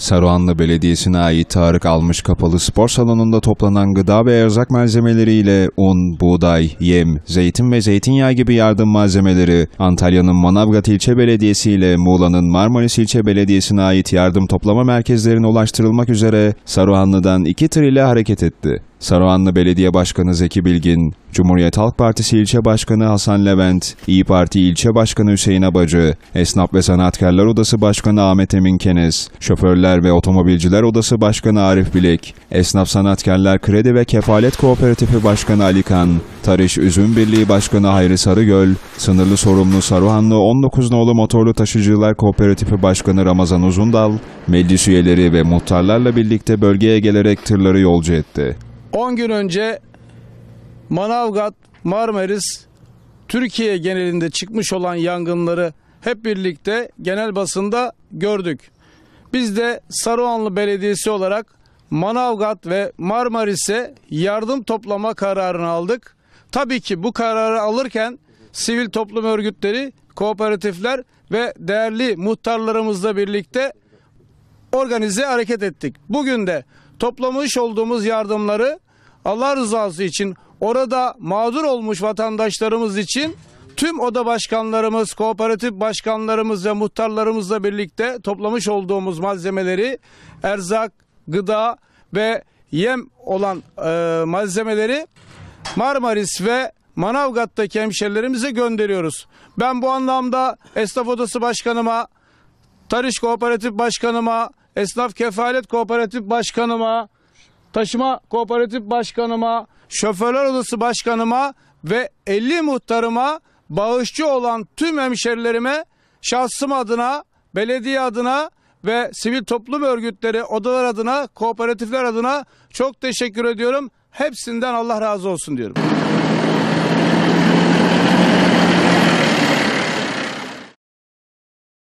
Saruhanlı Belediyesi'ne ait Tarık Almış Kapalı Spor Salonu'nda toplanan gıda ve erzak malzemeleriyle un, buğday, yem, zeytin ve zeytinyağı gibi yardım malzemeleri Antalya'nın Manavgat İlçe Belediyesi ile Muğla'nın Marmaris İlçe Belediyesi'ne ait yardım toplama merkezlerine ulaştırılmak üzere Saruhanlı'dan iki tır ile hareket etti. Saruhanlı Belediye Başkanı Zeki Bilgin, Cumhuriyet Halk Partisi İlçe Başkanı Hasan Levent, İyi Parti İlçe Başkanı Hüseyin Abacı, Esnaf ve Sanatkarlar Odası Başkanı Ahmet Emin Keniz, Şoförler ve Otomobilciler Odası Başkanı Arif Bilek, Esnaf Sanatkarlar Kredi ve Kefalet Kooperatifi Başkanı Ali Kan, Tarış Üzüm Birliği Başkanı Hayri Sarıgöl, Sınırlı Sorumlu Saruhanlı 19 Nolu Motorlu Taşıcılar Kooperatifi Başkanı Ramazan Uzundal, meclis üyeleri ve muhtarlarla birlikte bölgeye gelerek tırları yolcu etti. 10 gün önce Manavgat, Marmaris, Türkiye genelinde çıkmış olan yangınları hep birlikte genel basında gördük. Biz de Saruhanlı Belediyesi olarak Manavgat ve Marmaris'e yardım toplama kararını aldık. Tabii ki bu kararı alırken sivil toplum örgütleri, kooperatifler ve değerli muhtarlarımızla birlikte organize hareket ettik. Bugün de toplamış olduğumuz yardımları Allah rızası için orada mağdur olmuş vatandaşlarımız için tüm oda başkanlarımız, kooperatif başkanlarımız ve muhtarlarımızla birlikte toplamış olduğumuz malzemeleri erzak, gıda ve yem olan e, malzemeleri Marmaris ve Manavgat'taki hemşerilerimize gönderiyoruz. Ben bu anlamda Esnaf Odası Başkanıma, Tarış Kooperatif Başkanıma, Esnaf Kefalet Kooperatif Başkanıma, Taşıma Kooperatif Başkanıma, Şoförler Odası Başkanıma ve 50 muhtarıma bağışçı olan tüm hemşerilerime şahsım adına, belediye adına ve sivil toplum örgütleri odalar adına, kooperatifler adına çok teşekkür ediyorum. Hepsinden Allah razı olsun diyorum.